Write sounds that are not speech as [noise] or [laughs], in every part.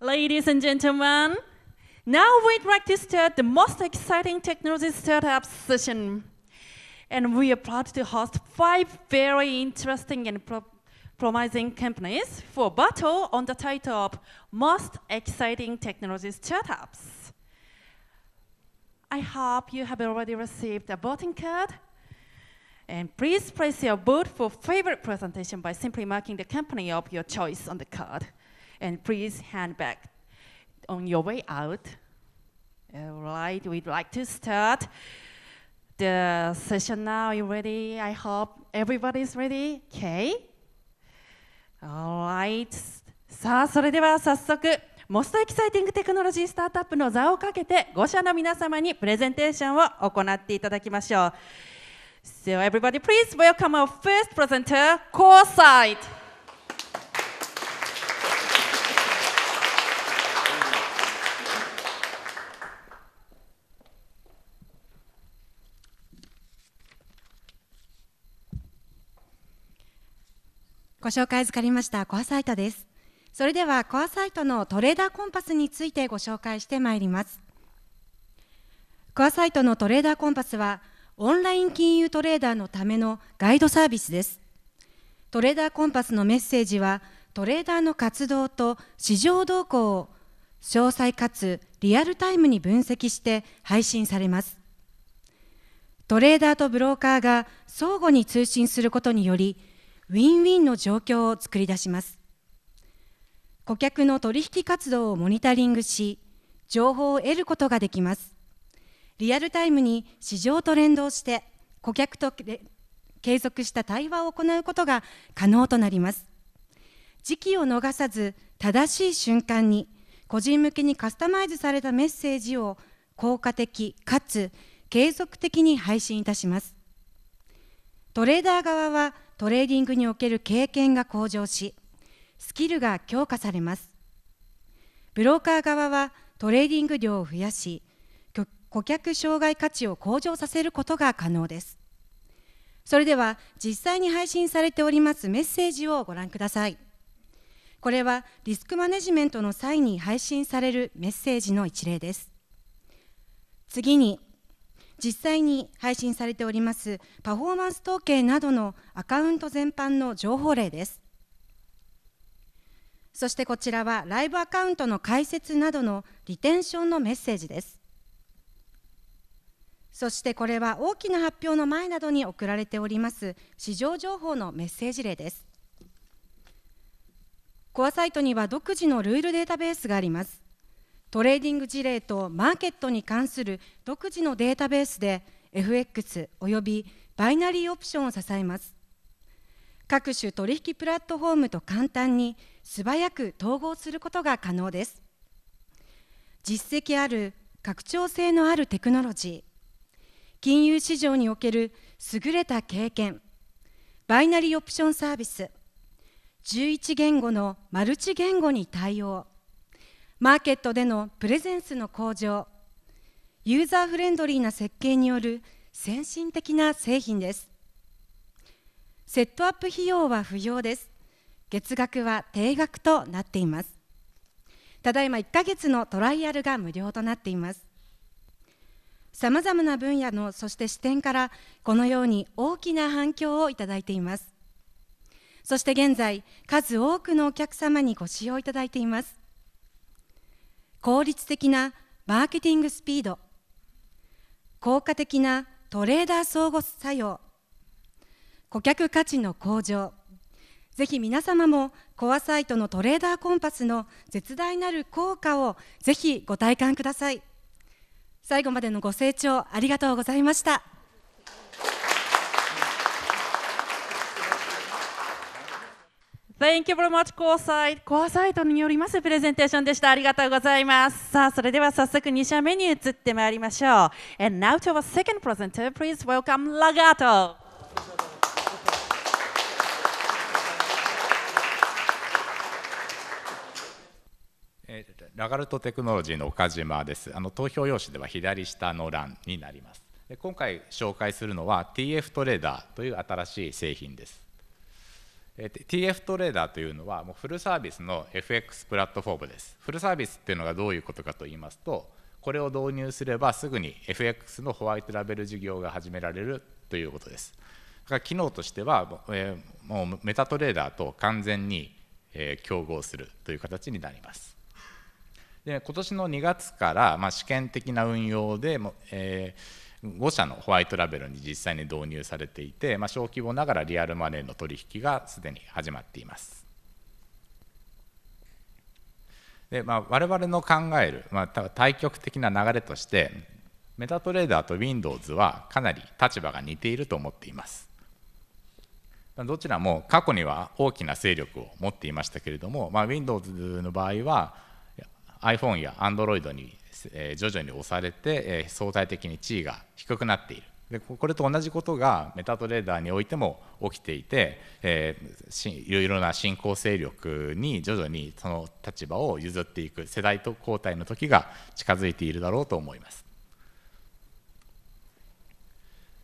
Ladies and gentlemen, now we'd like to start the most exciting technology startup session. And we are proud to host five very interesting and pro promising companies for battle on the title of Most Exciting Technology Startups. I hope you have already received a voting card. And please place your vote for favorite presentation by simply marking the company of your choice on the card. And please hand back. On your way out, all right, we'd like to start the session now. Are you ready? I hope everybody's ready. Okay? All right. さあ、それでは早速、モストエキサイティングテクノロジースタートアップの座をかけて5社の皆様にプレゼンテーションを行っていただきましょう。So everybody please welcome our first presenter, CoreSight! ご紹介預かりましたコアサイトです。それではコアサイトのトレーダーコンパスについてご紹介してまいります。コアサイトのトレーダーコンパスは、オンライン金融トレーダーのためのガイドサービスです。トレーダーコンパスのメッセージは、トレーダーの活動と市場動向を詳細かつリアルタイムに分析して配信されます。トレーダーとブローカーが相互に通信することにより、ウィンウィンの状況を作り出します顧客の取引活動をモニタリングし情報を得ることができますリアルタイムに市場と連動して顧客と継続した対話を行うことが可能となります時期を逃さず正しい瞬間に個人向けにカスタマイズされたメッセージを効果的かつ継続的に配信いたしますトレーダー側はトレーディングにおける経験が向上し、スキルが強化されます。ブローカー側はトレーディング量を増やし、顧客障害価値を向上させることが可能です。それでは実際に配信されておりますメッセージをご覧ください。これはリスクマネジメントの際に配信されるメッセージの一例です。次に実際に配信されておりますパフォーマンス統計などのアカウント全般の情報例ですそしてこちらはライブアカウントの開設などのリテンションのメッセージですそしてこれは大きな発表の前などに送られております市場情報のメッセージ例ですコアサイトには独自のルールデータベースがありますトレーディング事例とマーケットに関する独自のデータベースで FX およびバイナリーオプションを支えます各種取引プラットフォームと簡単に素早く統合することが可能です実績ある拡張性のあるテクノロジー金融市場における優れた経験バイナリーオプションサービス11言語のマルチ言語に対応マーケットでのプレゼンスの向上ユーザーフレンドリーな設計による先進的な製品ですセットアップ費用は不要です月額は定額となっていますただいま1ヶ月のトライアルが無料となっていますさまざまな分野のそして視点からこのように大きな反響をいただいていますそして現在数多くのお客様にご使用いただいています効率的なマーケティングスピード効果的なトレーダー相互作用顧客価値の向上ぜひ皆様もコアサイトのトレーダーコンパスの絶大なる効果をぜひご体感ください最後までのご清聴ありがとうございました Thank you very much, コアサイコアサイトによりますプレゼンテーションでした。ありがとうございます。さあ、それでは早速2社目に移ってまいりましょう。And now to our second presenter, please welcome Lagato. [laughs] えラガルトテクノロジーの岡島です。あの投票用紙では左下の欄になります。で今回紹介するのは TF トレーダーという新しい製品です。TF トレーダーというのはもうフルサービスの FX プラットフォームですフルサービスっていうのがどういうことかと言いますとこれを導入すればすぐに FX のホワイトラベル事業が始められるということですだから機能としては、えー、もうメタトレーダーと完全に、えー、競合するという形になりますで今年の2月から、まあ、試験的な運用でも、えー5社のホワイトラベルに実際に導入されていて、まあ、小規模ながらリアルマネーの取引がすでに始まっています。でまあ、我々の考える、まあ、対極的な流れとしてメタトレーダーと Windows はかなり立場が似ていると思っています。どちらも過去には大きな勢力を持っていましたけれども、まあ、Windows の場合は iPhone や Android にえー、徐々に押されて、えー、相対的に地位が低くなっているでこれと同じことがメタトレーダーにおいても起きていて、えー、いろいろな新興勢力に徐々にその立場を譲っていく世代と交代の時が近づいているだろうと思います。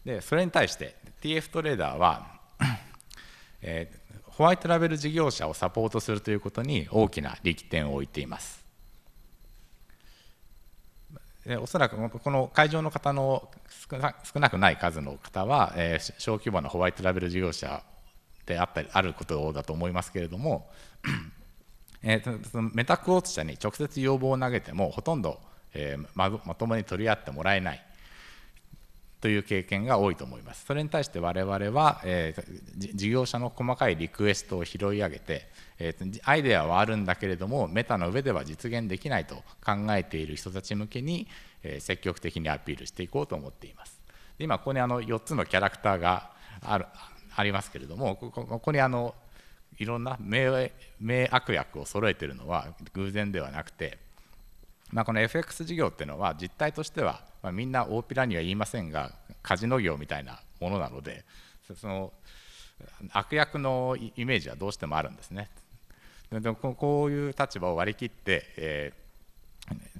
でそれに対して TF トレーダーは、えー、ホワイトラベル事業者をサポートするということに大きな力点を置いています。でおそらくこの会場の方の少なくない数の方は、えー、小規模なホワイトラベル事業者であったりあることだと思いますけれども、[clears throat] えー、そのメタクオーツ社に直接要望を投げてもほとんど、えー、ままともに取り合ってもらえないという経験が多いと思います。それに対して我々は、えー、事業者の細かいリクエストを拾い上げて、えー、アイデアはあるんだけれどもメタの上では実現できないと考えている人たち向けに、えー、積極的にアピールしていこうと思っています。で今ここにあの4つのキャラクターがあるありますけれどもここにあのいろんな名名悪役を揃えてるのは偶然ではなくて。まあ、この FX 事業っていうのは実態としては、まあ、みんな大っぴらには言いませんがカジノ業みたいなものなのでその悪役のイメージはどうしてもあるんですね。でもこういう立場を割り切って、え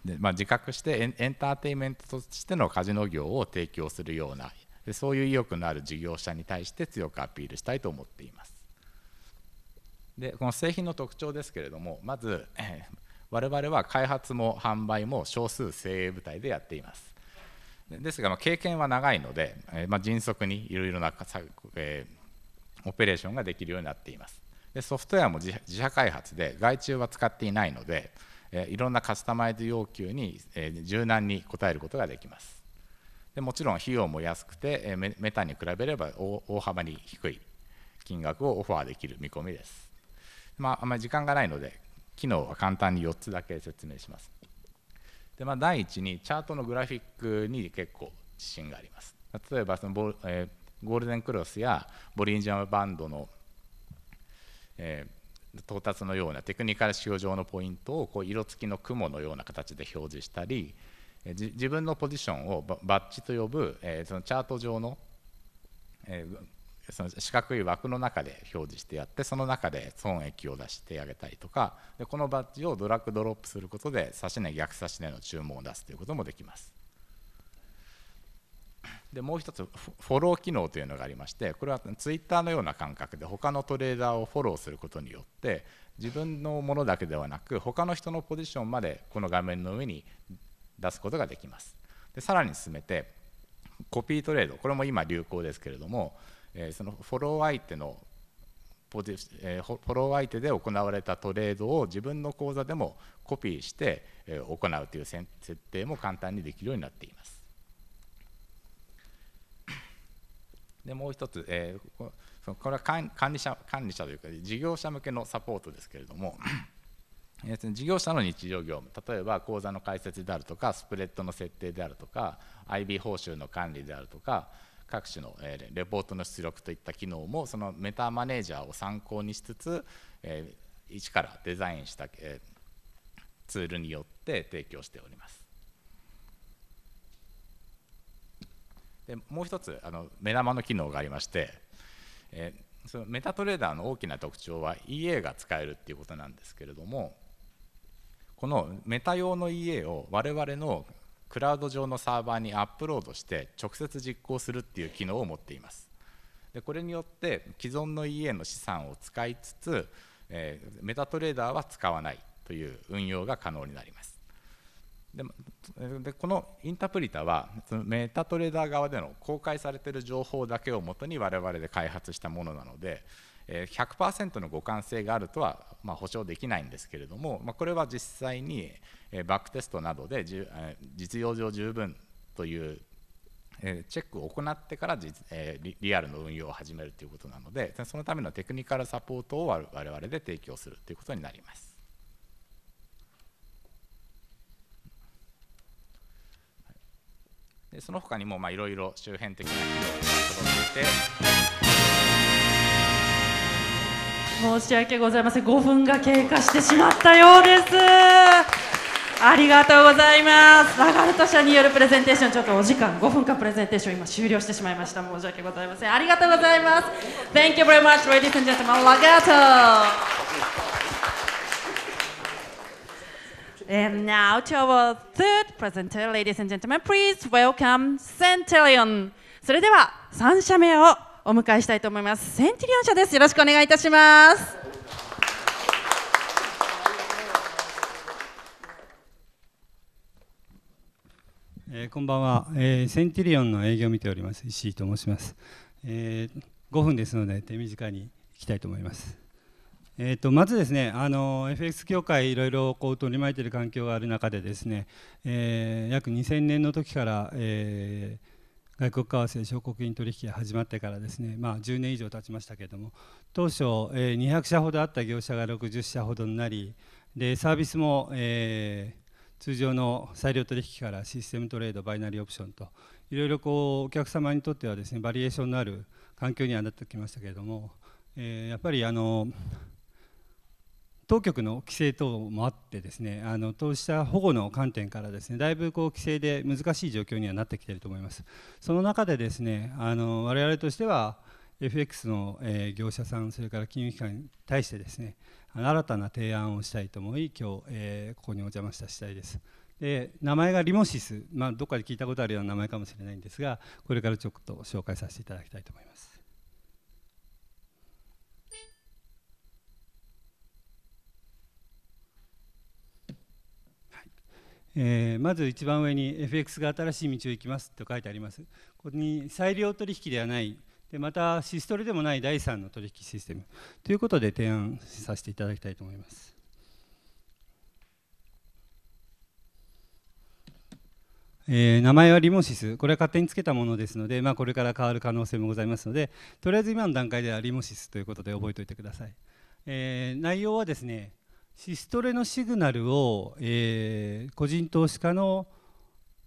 ー、まあ、自覚してエンターテインメントとしてのカジノ業を提供するようなでそういう意欲のある事業者に対して強くアピールしたいと思っています。でこの製品の特徴ですけれどもまず、えー我々は開発も販売も少数精鋭部隊でやっていますですが、経験は長いので、えま迅速にいろいろな、えオペレーションができるようになっていますでソフトウェアも自社開発で外注は使っていないので、えいろんなカスタマイズ要求に、え柔軟に応えることができますでもちろん費用も安くて、えメタに比べれば大幅に低い金額をオファーできる見込みです、まあ、あまり時間がないので機能は簡単に4つだけ説明します。でまあ、第一にチャートのグラフィックに結構自信があります。例えばそのボ、えー、ゴールデンクロスやボリンジャーバンドの、えー、到達のようなテクニカル仕様上のポイントをこう色付きの雲のような形で表示したり、えー、自分のポジションをバッチと呼ぶ、えー、そのチャート上の、えー、その四角い枠の中で表示してやってその中で損益を出してあげたりとかでこのバッジをドラッグドロップすることで指値逆指値の注文を出すということもできますでもう一つフォロー機能というのがありましてこれはツイッターのような感覚で他のトレーダーをフォローすることによって自分のものだけではなく他の人のポジションまでこの画面の上に出すことができますでさらに進めてコピートレードこれも今流行ですけれどもえそのフォロー相手のポジえフォロー相手で行われたトレードを自分の口座でもコピーして、え行うという設定も簡単にできるようになっています。でもう一つ、えー、これは管理者管理者というか事業者向けのサポートですけれども [coughs] 事業者の日常業務例えば口座の開設であるとかスプレッドの設定であるとか IB 報酬の管理であるとか各種のレポートの出力といった機能もそのメタマネージャーを参考にしつつ一からデザインしたツールによって提供しております。でもう一つあの目玉の機能がありまして、えそのメタトレーダーの大きな特徴は EA が使えるっていうことなんですけれどもこのメタ用の EA を我々のクラウド上のサーバーにアップロードして直接実行するっていう機能を持っていますでこれによって既存の EA の資産を使いつつ、えー、メタトレーダーは使わないという運用が可能になりますででこのインタプリタはそのメタトレーダー側での公開されている情報だけをもとに我々で開発したものなので100%の互換性があるとはま保証できないんですけれども、まこれは実際にバックテストなどで実用上十分というチェックを行ってからリアルの運用を始めるということなのでそのためのテクニカルサポートを我々で提供するということになります。でその他にもいろいろ周辺的な機能を揃っていて。申し訳ございません5分が経過してしまったようですありがとうございますラガルト社によるプレゼンテーションちょっとお時間5分間プレゼンテーション今終了してしまいました申し訳ございませんありがとうございます Thank you very much ladies and gentlemen ラガルト And now to our third presenter, ladies and gentlemen, please welcome Centurion. それでは3社目をお迎えしたいと思いますセンティリオン社ですよろしくお願いいたしますえー、こんばんは、えー、センティリオンの営業を見ております石井と申します、えー、5分ですので手短にいきたいと思いますえーと、まずですねあの FX 協会いろいろこう取り巻いている環境がある中でですね、えー、約2000年の時から、えー、外国為替証拠金取引が始まってからですね、まあ、10年以上経ちましたけれども当初、えー、200社ほどあった業者が60社ほどになりでサービスも、えー、通常の裁量取引からシステムトレードバイナリーオプションといろいろこうお客様にとってはですねバリエーションのある環境にはなってきましたけれども、えー、やっぱりあの、うん当局の規制等もあってですねあの当事者保護の観点からですねだいぶこう規制で難しい状況にはなってきていると思いますその中でですねあの我々としては FX の、え業者さんそれから金融機関に対してですね新たな提案をしたいと思い今日、えここにお邪魔した次第ですで名前がリモシス、まあ、どっかで聞いたことあるような名前かもしれないんですがこれからちょっと紹介させていただきたいと思いますえー、まず一番上に FX が新しい道を行きますと書いてあります。ここに裁量取引ではない、でまたシストレでもない第3の取引システムということで提案させていただきたいと思います。えー、名前はリモシス、これは勝手につけたものですので、まあ、これから変わる可能性もございますので、とりあえず今の段階ではリモシスということで覚えておいてください。えー、内容はですね、シストレのシグナルを、えー、個人投資家の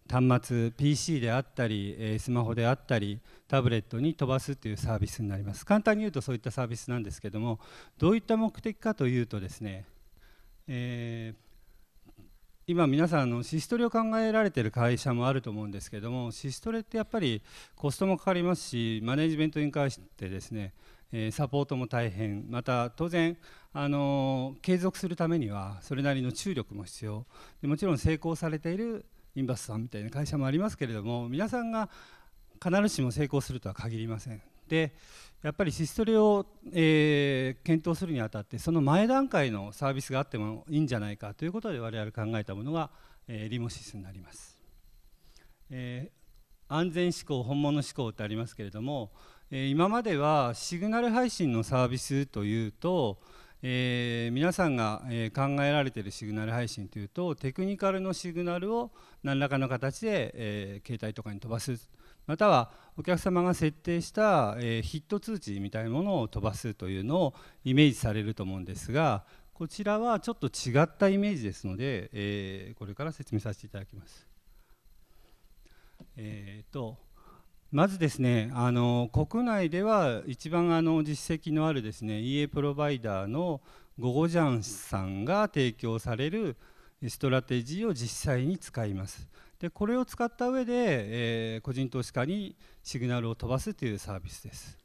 端末 PC であったり、えー、スマホであったりタブレットに飛ばすというサービスになります簡単に言うとそういったサービスなんですけどもどういった目的かというとですね、えー、今皆さんのシストレを考えられている会社もあると思うんですけどもシストレってやっぱりコストもかかりますしマネジメントに関してですねえサポートも大変また当然あの継続するためにはそれなりの注力も必要でもちろん成功されているインバスさんみたいな会社もありますけれども皆さんが必ずしも成功するとは限りませんでやっぱりシストレを、えー、検討するにあたってその前段階のサービスがあってもいいんじゃないかということで我々考えたものが、えー、リモシスになります、えー、安全志向本物志向ってありますけれどもえ今まではシグナル配信のサービスというと、えー、皆さんが、え考えられているシグナル配信というとテクニカルのシグナルを何らかの形で、えー、携帯とかに飛ばすまたはお客様が設定した、えー、ヒット通知みたいなものを飛ばすというのをイメージされると思うんですがこちらはちょっと違ったイメージですので、えこれから説明させていただきます。えーとまずですねあの国内では一番あの実績のあるですね EA プロバイダーのゴゴジャンさんが提供されるストラテジーを実際に使います。でこれを使った上で、えー、個人投資家にシグナルを飛ばすというサービスです。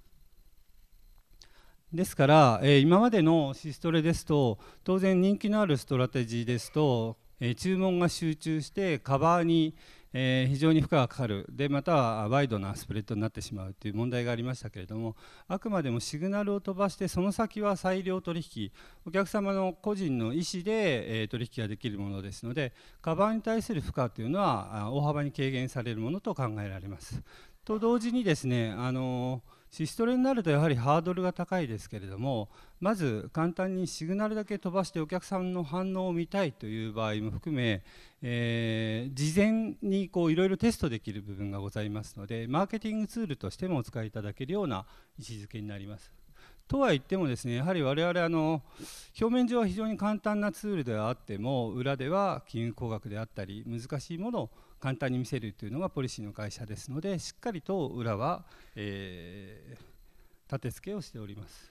ですから、えー、今までのシストレですと当然人気のあるストラテジーですと、えー、注文が集中してカバーに、えー、非常に負荷がかかるでまたはワイドなスプレッドになってしまうという問題がありましたけれどもあくまでもシグナルを飛ばしてその先は裁量取引お客様の個人の意思で、えー、取引ができるものですのでカバーに対する負荷というのは大幅に軽減されるものと考えられます。と同時にですねあのーシストレになるとやはりハードルが高いですけれどもまず簡単にシグナルだけ飛ばしてお客さんの反応を見たいという場合も含め、えー、事前にいろいろテストできる部分がございますのでマーケティングツールとしてもお使いいただけるような位置づけになります。とは言ってもですねやはり我々あの表面上は非常に簡単なツールではあっても裏では金融工学であったり難しいものを簡単に見せるというのがポリシーの会社ですのでしっかりと裏は、えー、立て付けをしております。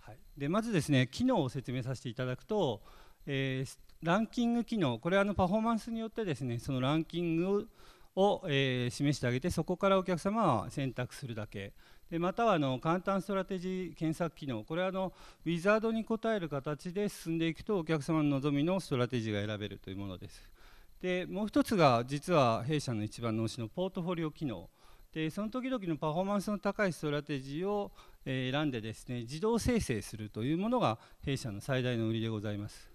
はい、でまずですね機能を説明させていただくと、えー、ランキング機能これはあのパフォーマンスによってですねそのランキングをを、えー、示してあげてそこからお客様は選択するだけでまたはあの簡単ストラテジー検索機能これはあのウィザードに応える形で進んでいくとお客様の望みのストラテジーが選べるというものですでもう一つが実は弊社の一番の推しのポートフォリオ機能でその時々のパフォーマンスの高いストラテジーを選んでですね自動生成するというものが弊社の最大の売りでございます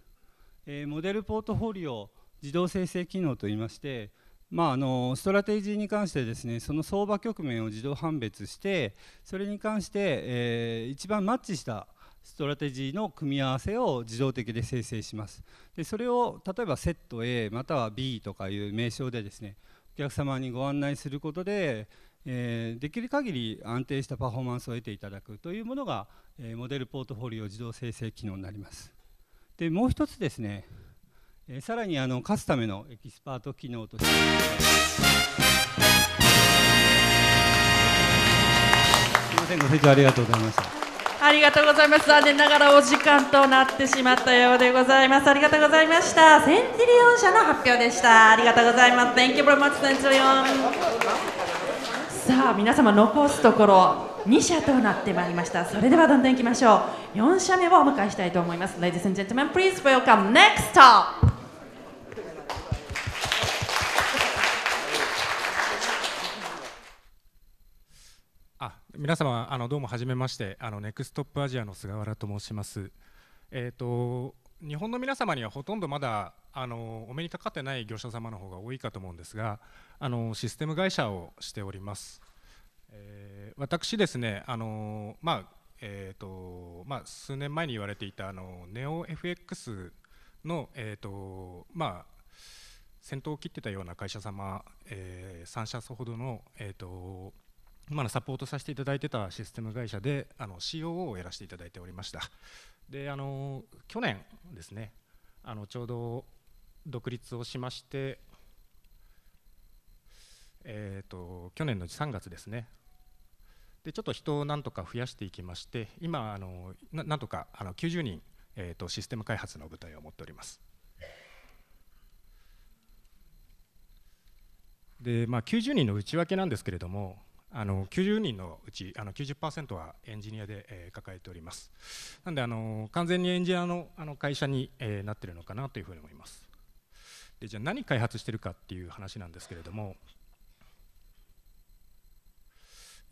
モデルポートフォリオ自動生成機能といいましてまあ、あのストラテジーに関してですねその相場局面を自動判別してそれに関して、えー、一番マッチしたストラテジーの組み合わせを自動的で生成しますでそれを例えばセット A または B とかいう名称でですねお客様にご案内することで、えー、できる限り安定したパフォーマンスを得ていただくというものが、えー、モデルポートフォリオ自動生成機能になりますでもう一つですねえー、さらにあの勝つためのエキスパート機能としてすみませんご清聴ありがとうございましたありがとうございます残念ながらお時間となってしまったようでございますありがとうございましたセンチリオン社の発表でしたありがとうございます Thank you very much さあ皆様残すところ2社となってまいりましたそれではどんどんいきましょう4社目をお迎えしたいと思います Ladies and gentlemen please welcome next 皆様あのどうもはじめましてあのネクストップアジアの菅原と申しますえっ、ー、と日本の皆様にはほとんどまだあのお目にかかってない業者様の方が多いかと思うんですがあのシステム会社をしております、えー、私ですねあのまあえーとまあ、数年前に言われていたあのネオ FX の、えーとまあ、先頭を切ってたような会社様、えー、3社ほどの、えーとまのサポートさせていただいてたシステム会社であの COO をやらせていただいておりましたであの去年ですねあのちょうど独立をしましてえっ、ー、と去年の3月ですねでちょっと人をなんとか増やしていきまして今あのなんとかあの90人、えーと、システム開発の舞台を持っておりますで、まあ、90人の内訳なんですけれどもあの90人のうちあの90%はエンジニアで、えー、抱えておりますなんであの完全にエンジニアのあの会社に、えー、なってるのかなというふうに思いますでじゃあ何開発してるかっていう話なんですけれども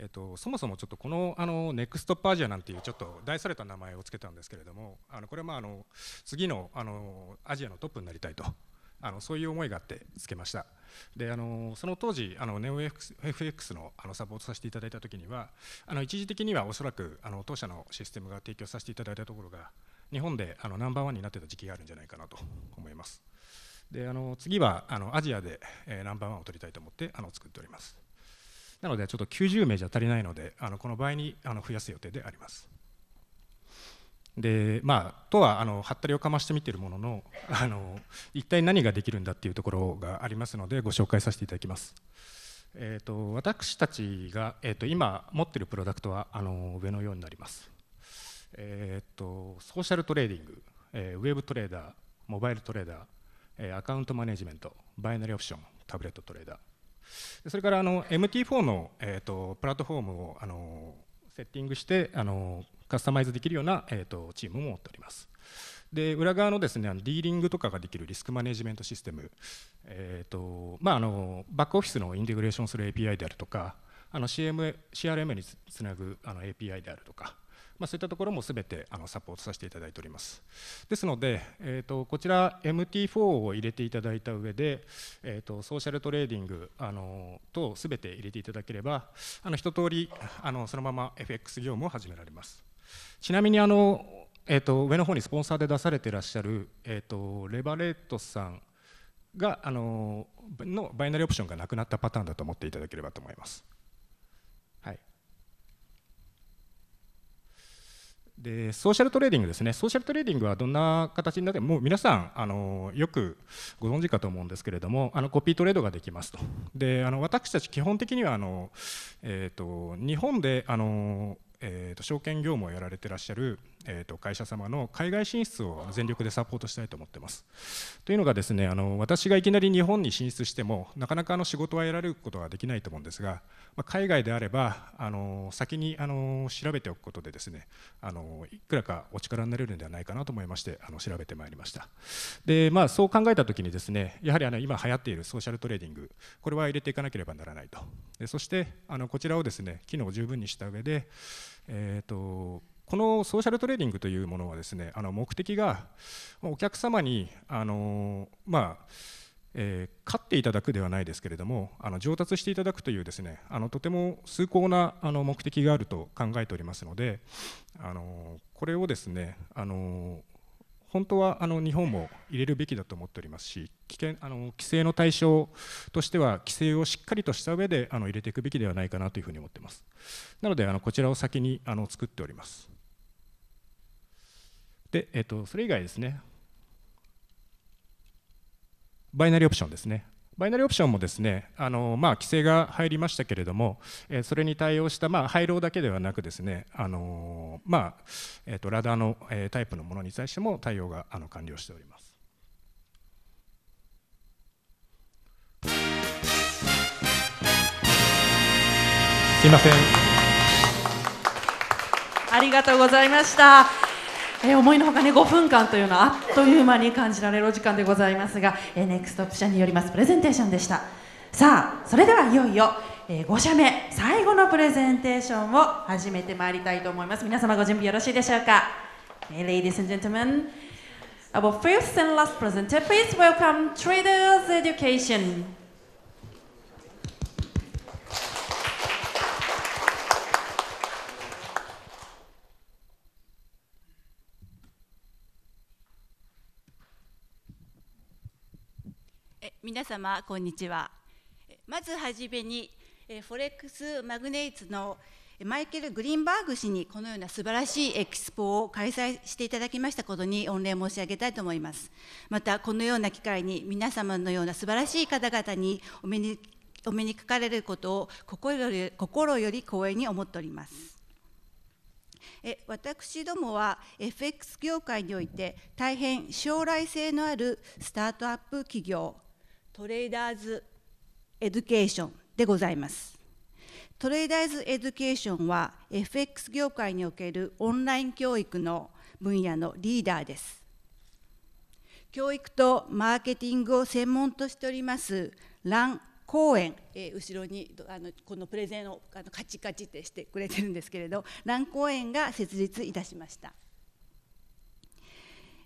えっと、そもそもちょっとこのあのネクストパージアなんていうちょっと題された名前をつけたんですけれどもあのこれはまああの次のあのアジアのトップになりたいとあのそういう思いがあってつけましたであのその当時あの NeoFX のあのサポートさせていただいた時にはあの一時的にはおそらくあの当社のシステムが提供させていただいたところが日本であのナンバーワンになってた時期があるんじゃないかなと思いますであの次はあのアジアで、えー、ナンバーワンを取りたいと思ってあの作っておりますなのでちょっと90名じゃ足りないのであのこの場合にあの増やす予定でありますでまあ、とはあのはったりをかましてみているもののあの一体何ができるんだっていうところがありますのでご紹介させていただきます。えーと、私たちが、えーと、今持っているプロダクトはあの上のようになります。えーと、とソーシャルトレーディング、えー、ウェブトレーダー、モバイルトレーダー、えー、アカウントマネジメント、バイナリーオプション、タブレットトレーダー、それからあの MT4 の、えー、とプラットフォームをあのセッティングしてあのカスタマイズできるような、えーと、チームも持っております。で裏側のですねあのディーリングとかができるリスクマネジメントシステム、えーとまあ、あのバックオフィスのインテグレーションする API であるとかあの CM CRM につなぐあの API であるとかまあ、そういったところもすべてあのサポートさせていただいております。ですので、えーと、こちら MT4 を入れていただいた上で、えーと、ソーシャルトレーディングあの等すべて入れていただければあの一通りあのそのまま FX 業務を始められます。ちなみにあの、えーと、上の方にスポンサーで出されていらっしゃる、えー、とレバレットさんがあののバイナリーオプションがなくなったパターンだと思っていただければと思います。でソーシャルトレーディングですね、ソーシャルトレーディングはどんな形になっても、う皆さんあのよくご存知かと思うんですけれども、あのコピートレードができますと、であの私たち、基本的にはあの、えーと、日本であの、えーと証券業務をやられてらっしゃるえーと、会社様の海外進出を全力でサポートしたいと思ってます。というのがですねあの私がいきなり日本に進出してもなかなかあの仕事は得られることはできないと思うんですが、まあ、海外であればあの先にあの調べておくことでですねあのいくらかお力になれるのではないかなと思いましてあの調べてまいりました。でまあ、そう考えた時にですねやはりあの今流行っているソーシャルトレーディングこれは入れていかなければならないとでそしてあのこちらをですね機能を十分にした上で、えーとこのソーシャルトレーディングというものはですねあの目的がお客様にあの、まあえー、勝っていただくではないですけれどもあの上達していただくというですねあのとても崇高なあの目的があると考えておりますのであのこれをですねあの本当はあの日本も入れるべきだと思っておりますし危険あの規制の対象としては規制をしっかりとした上であの入れていくべきではないかなというふうに思っていますなのであのこちらを先にあの作っておりますで、えっと、それ以外ですね、バイナリーオプションですね。バイナリーオプションもですねあの、まあ、規制が入りましたけれども、えー、それに対応した、まあ、廃炉だけではなくですねあの、まあえーと、とラダーの、えー、タイプのものに対しても対応があの完了しております。すいませんありがとうございました。えー、思いのほかね5分間というのはあっという間に感じられるお時間でございますが、NEXT スト社によりますプレゼンテーションでしたさあそれではいよいよ、えー、5社目最後のプレゼンテーションを始めてまいりたいと思います皆様ご準備よろしいでしょうか、えー、Ladies and gentlemen Our first and last presenter, please welcome Traders Education. 皆様こんにちはまずはじめにフォレックスマグネイツのマイケル・グリーンバーグ氏にこのような素晴らしいエキスポを開催していただきましたことに御礼申し上げたいと思いますまたこのような機会に皆様のような素晴らしい方々にお目にお目にかかれることを心より心より光栄に思っておりますえ私どもは FX 業界において大変将来性のあるスタートアップ企業トレーダーズ・エデュケーションでございます。トレーダーズ・エデュケーションは FX 業界におけるオンライン教育の分野のリーダーです。教育とマーケティングを専門としておりますラン公園、えー、後ろにあのこのプレゼンをあのカチカチってしてくれてるんですけれど蘭公園が設立いたしました、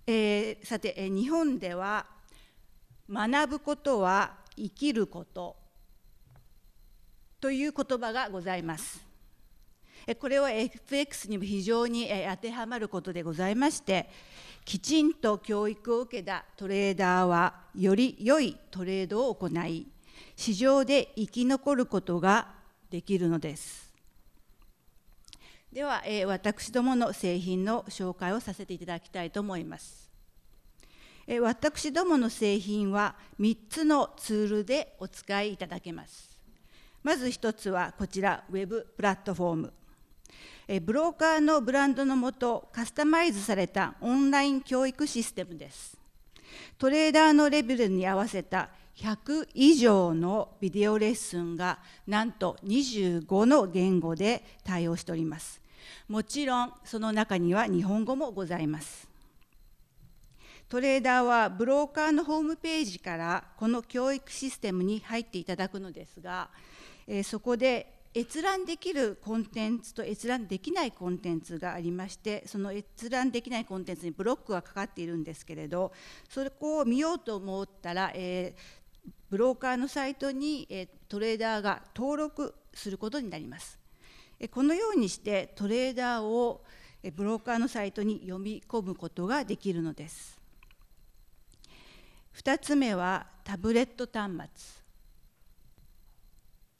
えー、さて、えー、日本では学ぶことは生きることという言葉がございますこれは FX にも非常に当てはまることでございましてきちんと教育を受けたトレーダーはより良いトレードを行い市場で生き残ることができるのですでは、え私どもの製品の紹介をさせていただきたいと思います私どもの製品は3つのツールでお使いいただけますまず1つはこちらウェブプラットフォームブローカーのブランドのもとカスタマイズされたオンライン教育システムですトレーダーのレベルに合わせた100以上のビデオレッスンがなんと25の言語で対応しておりますもちろんその中には日本語もございますトレーダーはブローカーのホームページからこの教育システムに入っていただくのですが、えそこで閲覧できるコンテンツと閲覧できないコンテンツがありましてその閲覧できないコンテンツにブロックがかかっているんですけれどそこを見ようと思ったら、えブローカーのサイトに、えトレーダーが登録することになります。えこのようにしてトレーダーをブローカーのサイトに読み込むことができるのです。2つ目はタブレット端末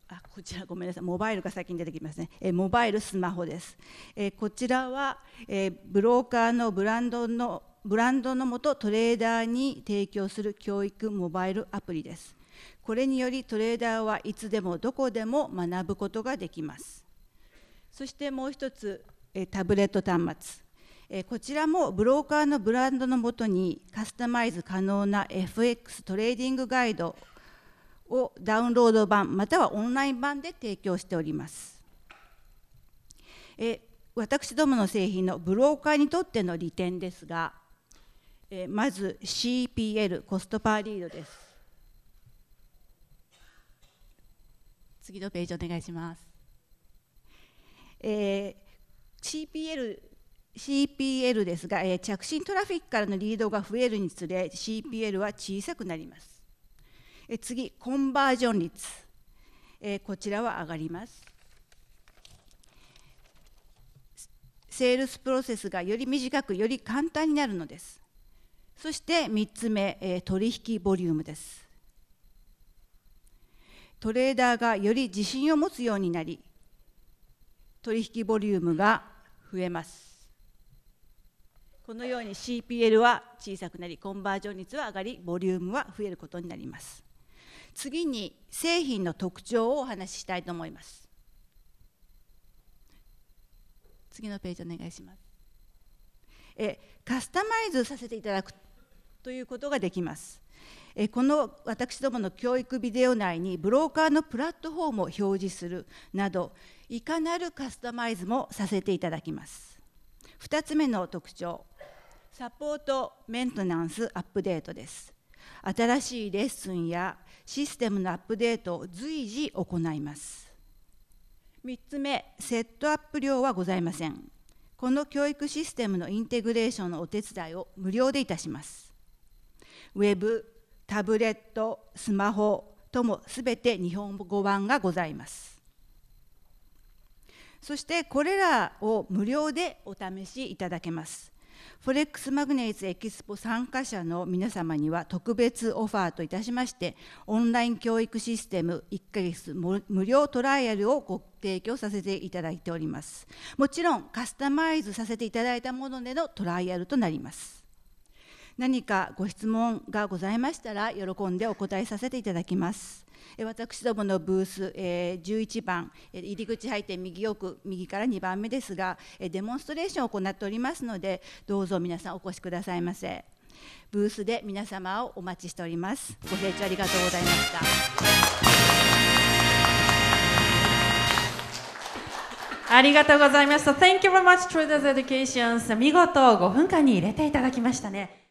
あこちらごめんなさいモバイルが先に出てきますねえモバイルスマホですえこちらはえブローカーのブランドのブランドのもとトレーダーに提供する教育モバイルアプリですこれによりトレーダーはいつでもどこでも学ぶことができますそしてもう一つタブレット端末えこちらもブローカーのブランドのもとにカスタマイズ可能な FX トレーディングガイドをダウンロード版またはオンライン版で提供しております。え私どもの製品のブローカーにとっての利点ですが、えまず CPL コストパーリードです。次のページお願いします。えー、CPL CPL ですが、えー、着信トラフィックからのリードが増えるにつれ CPL は小さくなります、えー、次コンバージョン率、えー、こちらは上がりますセールスプロセスがより短くより簡単になるのですそして3つ目、えー、取引ボリュームですトレーダーがより自信を持つようになり取引ボリュームが増えますこのように CPL は小さくなりコンバージョン率は上がりボリュームは増えることになります次に製品の特徴をお話ししたいと思います次のページお願いしますえカスタマイズさせていただくということができますえこの私どもの教育ビデオ内にブローカーのプラットフォームを表示するなどいかなるカスタマイズもさせていただきます2つ目の特徴サポートメンテナンスアップデートです新しいレッスンやシステムのアップデートを随時行います3つ目セットアップ料はございませんこの教育システムのインテグレーションのお手伝いを無料でいたしますウェブタブレットスマホともすべて日本語版がございますそしてこれらを無料でお試しいただけますフォレックスマグネイツエキスポ参加者の皆様には特別オファーといたしましてオンライン教育システム1ヶ月無料トライアルをご提供させていただいておりますもちろんカスタマイズさせていただいたものでのトライアルとなります何かご質問がございましたら喜んでお答えさせていただきます私どものブース、え11番、入り口入って右奥、右から2番目ですが、デモンストレーションを行っておりますので、どうぞ皆さんお越しくださいませ。ブースで皆様をお待ちしております。ご清聴ありがとうございました。ありがとうございました。Thank you very much, Traders e d u c a t i o n 見事5分間に入れていただきましたね。